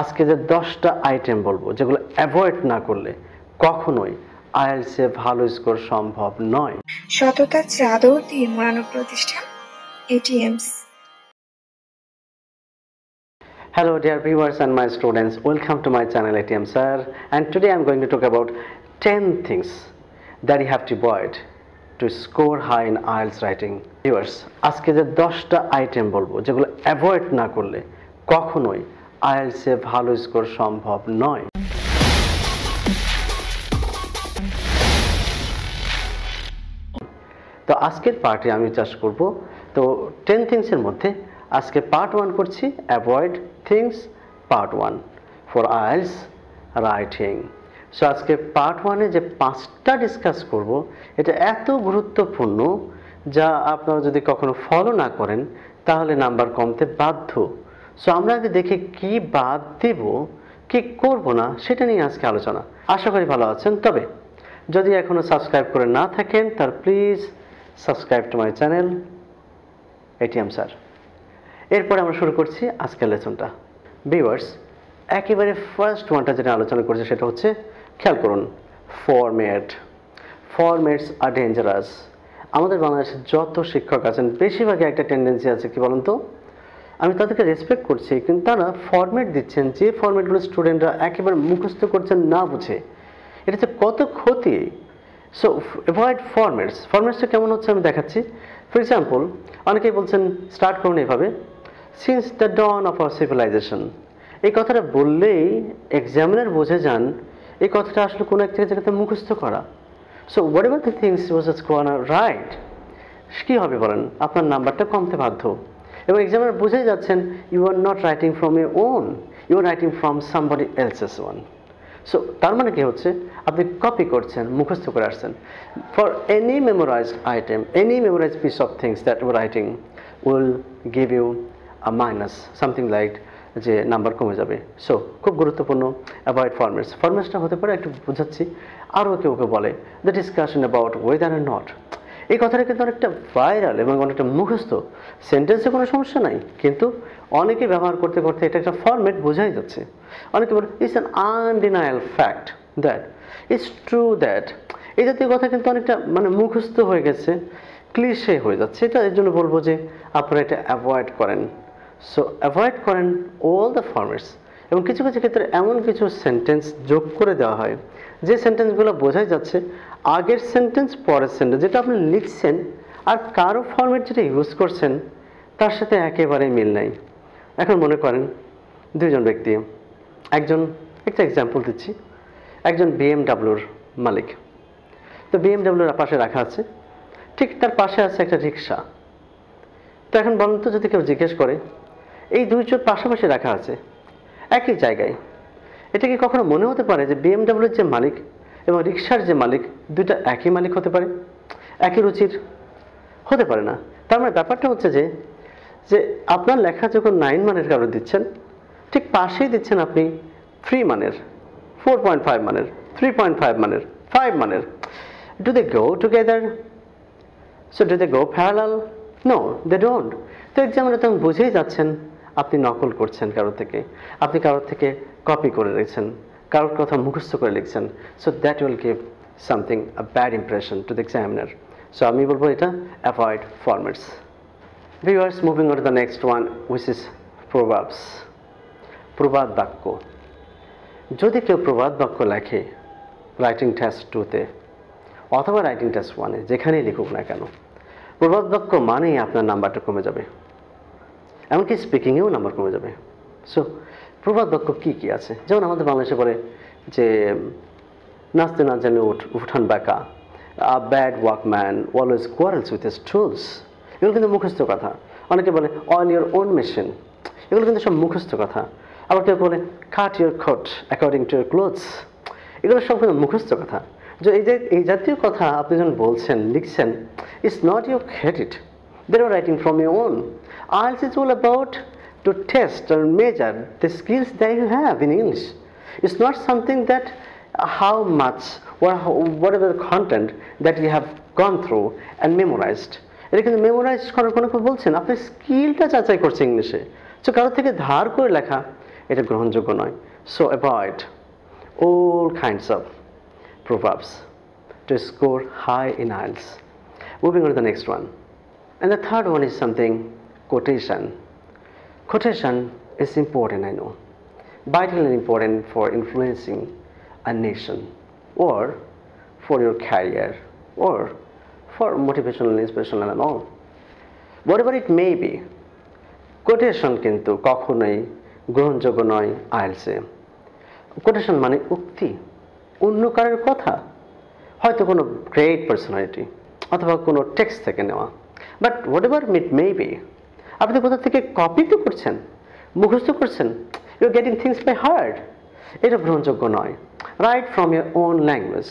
আজকে যে দশটা আইটেম বলবো যেগুলো অ্যাভয়েড না করলে কখনোই আইএলসে ভালো স্কোর সম্ভব নয় সততা চাদর দিয়ে মোড়ানো প্রতিষ্ঠান ATMs Hello dear viewers and my students, welcome to my channel ATM Sir and today i am going to talk about 10 things that you have to avoid to score high in IELTS writing. Viewers, আজকে যে 10টা item বলবো যেগুলো avoid না করলে কখনোই আইএলসে ভালো score সম্ভব নয় তো আজকের পার্টে আমি চাষ করব তো টেন থিংসের মধ্যে আজকে পার্ট ওয়ান করছি avoid things part one for IELTS writing so আজকে পার্ট ওয়ানে যে পাঁচটা ডিসকাস করব এটা এত গুরুত্বপূর্ণ যা আপনারা যদি কখনো ফলো না করেন তাহলে নাম্বার কমতে বাধ্য সো আমরা আগে দেখে কি বাদ দেব কি করব না সেটা নিয়ে আজকে আলোচনা আশা করি ভালো আছেন তবে যদি এখনো সাবস্ক্রাইব করে না থাকেন তার please subscribe to my channel ATM sir এরপরে আমরা শুরু করছি আজকের লেসনটা ভিউয়ার্স একেবারে ফার্স্ট ওয়ানটা যেটা আলোচনা করছে সেটা হচ্ছে খেয়াল করুন ফরম্যাট ফরম্যাটস আর ডেঞ্জারাস আমাদের বাংলাদেশের যত শিক্ষক আছেন বেশিরভাগই একটা টেন্ডেন্সি আছে কি বলুন তো আমি তাদেরকে রেসপেক্ট করছি কিন্তু তারা ফর্মেট দিচ্ছেন যে ফর্মেটগুলো স্টুডেন্টরা একেবারে মুখস্থ করছেন না বুঝে এটা যে কত ক্ষতি সো অ্যাভয়েড ফর্মেটস ফর্মেটসটা কেমন হচ্ছে আমি দেখাচ্ছি ফর এক্সাম্পল অনেকেই বলছেন স্টার্ট করুন এইভাবে since the dawn of our civilisation এই কথাটা বললেই এক্সামিনার বোঝে যান এই কথাটা আসলে কোনো একটা জায়গাতে মুখস্থ করা so whatever the things was কোয়ান রাইট কী হবে বলেন আপনার নাম্বারটা কমতে বাধ্য এবং এক্সামিনার বুঝেই যাচ্ছেন you are not writing from your own you are writing from somebody else's one so তার মানে কি হচ্ছে আপনি কপি করছেন মুখস্থ করে আসছেন for any memorise item any memorise piece of things that you writing will give you a minus something like যে নাম্বার কমে যাবে সো খুব গুরুত্বপূর্ণ অ্যাভয়েড ফরম্যাটস ফরম্যাটসটা হতে পারে একটু বুঝাচ্ছি আরও কেউ কেউ বলে the discussion about weather or not এই কথাটা কিন্তু অনেকটা ভাইরাল এবং অনেকটা মুখস্থ সেন্টেন্সে কোনো সমস্যা নাই কিন্তু অনেকে ব্যবহার করতে করতে এটা একটা ফর্মেট বোঝাই যাচ্ছে অনেকে বলে it's an undeniable fact that it's true that এই জাতীয় কথা কিন্তু অনেকটা মানে মুখস্থ হয়ে গেছে ক্লিশে হয়ে যাচ্ছে এটা এর জন্য বলবো যে আপনারা এটা অ্যাভয়েড করেন সো অ্যাভয়েড করেন অল দ্য ফর্মেটস এবং কিছু কিছু ক্ষেত্রে এমন কিছু সেন্টেন্স যোগ করে দেওয়া হয় যে সেন্টেন্সগুলো বোঝাই যাচ্ছে আগের সেন্টেন্স পরের সেন্টেন্স যেটা আপনি লিখছেন আর কারো ফর্মেট যেটা ইউজ করছেন তার সাথে একেবারেই মিল নাই এখন মনে করেন দুজন ব্যক্তি একজন একটা এক্সাম্পল দিচ্ছি একজন বিএমডাব্লিউর মালিক তো বিএমডাব্লিউর পাশে রাখা আছে ঠিক তার পাশে আছে একটা রিক্সা তো এখন বলুন তো যদি কেউ জিজ্ঞেস করে এই দুইজন পাশাপাশি রাখা আছে একই জায়গায় এটা কি কখনো মনে হতে পারে যে বিএমডাব্লিউর যে মালিক এবং রিক্সার যে মালিক দুইটা একই মালিক হতে পারে একই রুচির হতে পারে না তার মানে ব্যাপারটা হচ্ছে যে যে আপনার লেখা যখন নাইন মানের কারণে দিচ্ছেন ঠিক পাশেই দিচ্ছেন আপনি থ্রি মানের ফোর পয়েন্ট ফাইভ মানের থ্রি পয়েন্ট ফাইভ মানের ফাইভ মানের do they go together so do they go parallel no they don't তো এক্সামিনার তখন বুঝেই যাচ্ছেন আপনি নকল করছেন কারোর থেকে আপনি কারোর থেকে কপি করে রেখেছেন কারোর কথা মুখস্থ করে লিখছেন so that will give something a bad impression to the examiner so আমি বলবো এটা avoid formats viewers moving or the next one which is proverbs প্রবাদ বাক্য যদি কেউ প্রবাদ বাক্য লেখে রাইটিং টেস্ট টুতে অথবা রাইটিং টেস্ট ওয়ানে যেখানেই লিখুক না কেন প্রবাদ বাক্য মানেই আপনার নাম্বারটা কমে যাবে এমনকি স্পিকিংয়েও নাম্বার কমে যাবে সো প্রবাদ বাক্য কী কী আছে যেমন আমাদের বাংলাদেশে বলে যে নাচতে না জানে উঠান ব্যাকা a bad workman always quarrels with his tools এগুলো কিন্তু মুখস্থ কথা অনেকে বলে অন ইয়ার ওন মেশিন এগুলো কিন্তু সব মুখস্থ কথা আবার কেউ বলে কাট ইয়ার খট অ্যাকর্ডিং টু ইয়ার ক্লোথস এগুলো সব কিন্তু মুখস্থ কথা যে এই যে এই জাতীয় কথা আপনি যখন বলছেন লিখছেন it's not your credit they are writing from your own isles is all about to test or measure the skills that you have in English. It's not something that how much or whatever content that you have gone through and memorized. এটা কিন্তু memorise করার কোনো কেউ বলছেন আপনি স্কিলটা যাচাই করছে ইংলিশে সো কারো থেকে ধার করে লেখা all kinds of proverbs to score high in IELTS. Moving on to the next one. And the third one is something quotation. Quotation is important, I know, vitally important for influencing a nation or for your career or for motivational, and inspirational and all. Whatever it may be, quotation কিন্তু কখনোই গ্রহণযোগ্য নয় আইলসে quotation মানে উক্তি অন্য কারোর কথা হয়তো কোনো গ্রেট পার্সোনালিটি অথবা কোনো টেক্সট থেকে নেওয়া but whatever it may be আপনি কোথা থেকে কপি তো করছেন মুখস্থ করছেন you getting things by heart এটা গ্রহণযোগ্য নয় write from your own language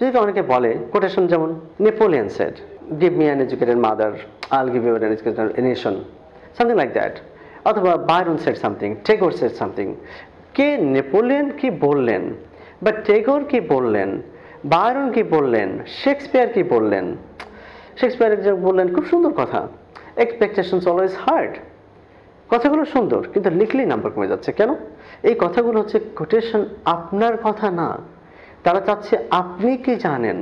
যদি অনেকে বলে কোটেশন যেমন Napoleon said give me an educated mother I'll give your educated nation something like that অথবা Byron said something Tagore said something কে Napoleon কি বললেন বা টেগোর কি বললেন বায়রন কি বললেন শেক্সপিয়ার কি বললেন শেক্সপিয়ার বললেন খুব সুন্দর কথা এক্সপেকটেশনস অলওয়েজ হার্ড কথাগুলো সুন্দর কিন্তু লিখলেই নাম্বার কমে যাচ্ছে কেন এই কথাগুলো হচ্ছে কোটেশন আপনার কথা না তারা চাচ্ছে আপনি কি জানেন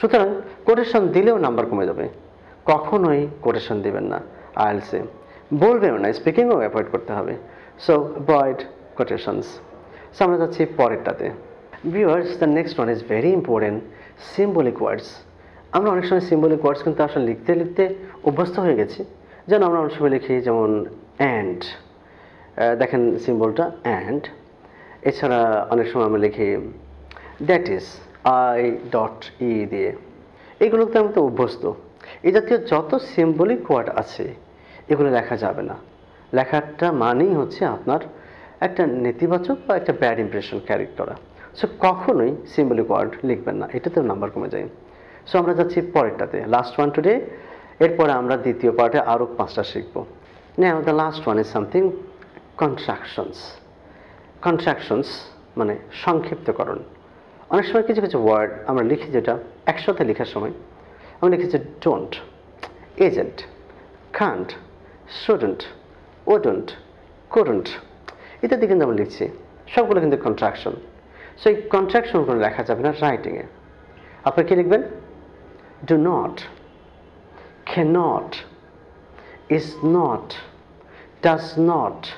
সুতরাং কোটেশন দিলেও নাম্বার কমে যাবে কখনোই কোটেশন দিবেন না আইলসে বলবেন না স্পিকিংও অ্যাভয়েড করতে হবে সো অ্যাভয়েড কোটেশনস আমরা যাচ্ছি পরেরটাতে viewers the next one is very important symbolic words আমরা অনেক সময় সিম্বলিক ওয়ার্ডস কিন্তু আসলে লিখতে লিখতে অভ্যস্ত হয়ে গেছি যেন আমরা অনেক সময় লিখি যেমন অ্যান্ড দেখেন সিম্বলটা অ্যান্ড এছাড়া অনেক সময় আমরা লিখি that is I dot E দিয়ে এগুলোতে আমি তো অভ্যস্ত এই জাতীয় যত সিম্বলিক ওয়ার্ড আছে এগুলো লেখা যাবে না লেখাটা মানেই হচ্ছে আপনার একটা নেতিবাচক বা একটা ব্যাড ইমপ্রেশন ক্যারি করা সো কখনোই সিম্বলিক ওয়ার্ড লিখবেন না এটাতেও নাম্বার কমে যায় সো আমরা যাচ্ছি পরেরটাতে লাস্ট ওয়ান টুডে এরপরে আমরা দ্বিতীয় পার্টে আরও পাঁচটা শিখব না the last one is something constructions constructions মানে সংক্ষিপ্তকরণ অনেক সময় কিছু কিছু ওয়ার্ড আমরা লিখি যেটা একসাথে লেখার সময় আমরা লিখেছি don't isn't can't shouldn't wouldn't couldn't ইত্যাদি কিন্তু আমরা লিখছি সবগুলো কিন্তু কন্ট্রাকশন সো এই কন্ট্রাকশনগুলো লেখা যাবে না রাইটিংয়ে আপনি কী লিখবেন do not, cannot, is not, does not,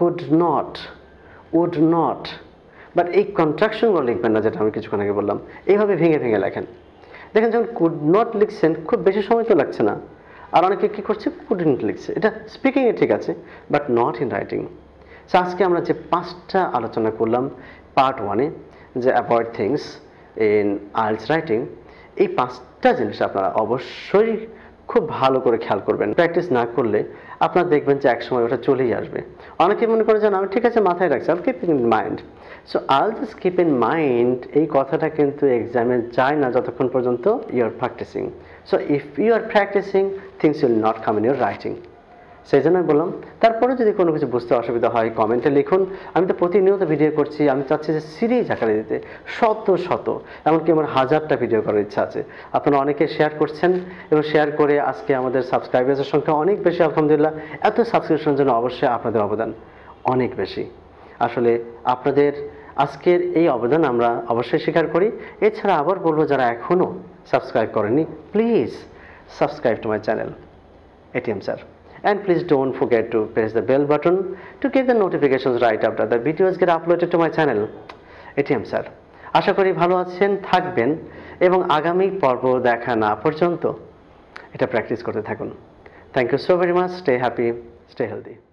could not, would not but এই কন্ট্রাকশনগুলো লিখবেন না যেটা আমি কিছুক্ষণ আগে বললাম এইভাবে ভেঙে ভেঙে লেখেন দেখেন যখন কুড নট লিখছেন খুব বেশি সময় তো লাগছে না আর অনেকে কী করছে কুডেন্ট লিখছে এটা স্পিকিংয়ে ঠিক আছে but not in writing so আজকে আমরা যে পাঁচটা আলোচনা করলাম পার্ট ওয়ানে যে avoid things in ours writing এই পাঁচটা জিনিস আপনারা অবশ্যই খুব ভালো করে খেয়াল করবেন প্র্যাকটিস না করলে আপনারা দেখবেন যে একসময় ওটা চলেই আসবে অনেকে মনে করে যেন আমি ঠিক আছে মাথায় রাখছি আমি keep in mind so I'll just keep in mind এই কথাটা কিন্তু এক্সামে যায় না যতক্ষণ পর্যন্ত you are practicing so if you are practicing things will not come in your writing সেই জন্য বললাম তারপরে যদি কোনো কিছু বুঝতে অসুবিধা হয় কমেন্টে লিখুন আমি তো প্রতিনিয়ত ভিডিও করছি আমি চাচ্ছি যে সিরিজ আকারে দিতে শত শত এমনকি আমার হাজারটা ভিডিও করার ইচ্ছা আছে আপনারা অনেকে শেয়ার করছেন এবং শেয়ার করে আজকে আমাদের সাবস্ক্রাইবার্সের সংখ্যা অনেক বেশি আলহামদুলিল্লাহ এত সাবস্ক্রিপশনের জন্য অবশ্যই আপনাদের অবদান অনেক বেশি আসলে আপনাদের আজকের এই অবদান আমরা অবশ্যই স্বীকার করি এছাড়া আবার বলবো যারা এখনও সাবস্ক্রাইব করেনি please subscribe to my channel ATM sir and please don't forget to press the bell button to get the notifications right after the videos get uploaded to my channel ATM sir আশা করি ভালো আছেন থাকবেন এবং আগামী পর্ব দেখা না পর্যন্ত এটা প্র্যাকটিস করতে থাকুন thank you so very much stay happy stay healthy